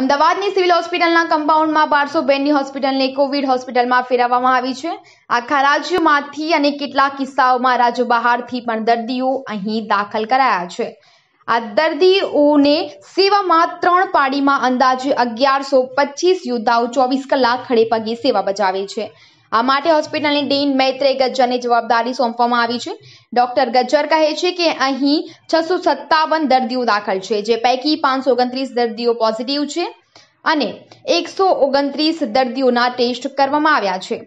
અમદાવાદની સિવિલ હોસ્પિટલના કમ્પાઉન્ડમાં બારસો બેડની હોસ્પિટલને કોવિડ હોસ્પિટલમાં ફેરવવામાં આવી છે આખા રાજ્યમાંથી અને કેટલાક કિસ્સાઓમાં રાજ્ય બહારથી પણ દર્દીઓ અહીં દાખલ કરાયા છે આ દર્દીઓને સેવામાં ત્રણ પાડીમાં અંદાજે અગિયારસો પચીસ યોદ્ધાઓ ચોવીસ કલાક ખડેપગે સેવા બજાવે છે આ માટે હોસ્પિટલની ડીન મૈત્રે ગજ્જરને જવાબદારી સોંપવામાં આવી છે ડોક્ટર ગજ્જર કહે છે કે અહીં છસો સત્તાવન દર્દીઓ દાખલ છે જે પૈકી પાંચસો ઓગણત્રીસ દર્દીઓ પોઝિટિવ છે અને એકસો ઓગણત્રીસ દર્દીઓના ટેસ્ટ કરવામાં આવ્યા છે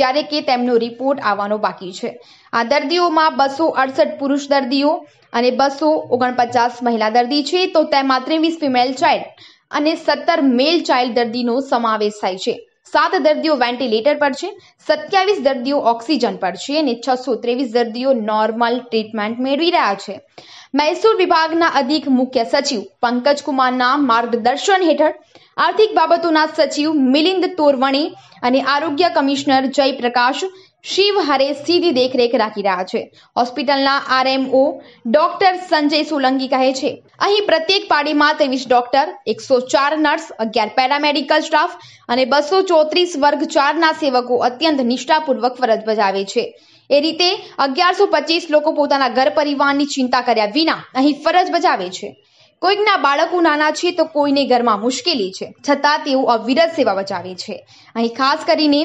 જ્યારે કે તેમનો રિપોર્ટ આવવાનો બાકી છે આ દર્દીઓમાં બસો અડસઠ પુરુષ દર્દીઓ અને બસો ઓગણપચાસ મહિલા દર્દી છે તો તેમાં ત્રેવીસ ફિમેલ ચાઇલ્ડ અને સત્તર મેલ ચાઇલ્ડ દર્દીનો સમાવેશ થાય છે સાત દર્દીઓ વેન્ટિલેટર પર છે સત્યાવીસ દર્દીઓ ઓક્સિજન પર છે અને છસો ત્રેવીસ દર્દીઓ નોર્મલ ટ્રીટમેન્ટ મેળવી રહ્યા છે મહેસૂલ વિભાગના અધિક મુખ્ય સચિવ પંકજ કુમારના માર્ગદર્શન હેઠળ આર્થિક બાબતોના સચિવ મિલિંદ તોરવણે અને આરોગ્ય કમિશનર જયપ્રકાશ શિવ હારે સીધી દેખરેખ રાખી રહ્યા છે હોસ્પિટલના આરએમઓ ડોક્ટર સંજય સોલંકી કહે છે અહીં પ્રત્યેક પાડીમાં ત્રેવીસ ડોક્ટર એકસો ચાર નર્સ અગિયાર પેરામેડિકલ સ્ટાફ અને બસો ચોત્રીસ વર્ગ ચારના સેવકો અત્યંત નિષ્ઠાપૂર્વક ફરજ બજાવે છે એ રીતે અગિયારસો પચીસ લોકો પોતાના ઘર પરિવારની ચિંતા કર્યા વિના અહીં ફરજ બજાવે છે કોઈકના બાળકો નાના છે તો કોઈને ઘરમાં મુશ્કેલી છે છતાં તેઓ અવિરત સેવા બજાવે છે અહીં ખાસ કરીને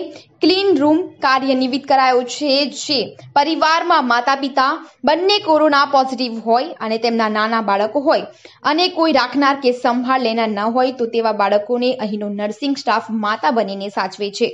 ક્લીન રૂમ કાર્ય કાર્યન્વિત કરાયો છે જે પરિવારમાં માતા પિતા બંને કોરોના પોઝિટિવ હોય અને તેમના નાના બાળકો હોય અને કોઈ રાખનાર કે સંભાળ લેનાર ન હોય તો તેવા બાળકોને અહીંનો નર્સિંગ સ્ટાફ માતા બનીને સાચવે છે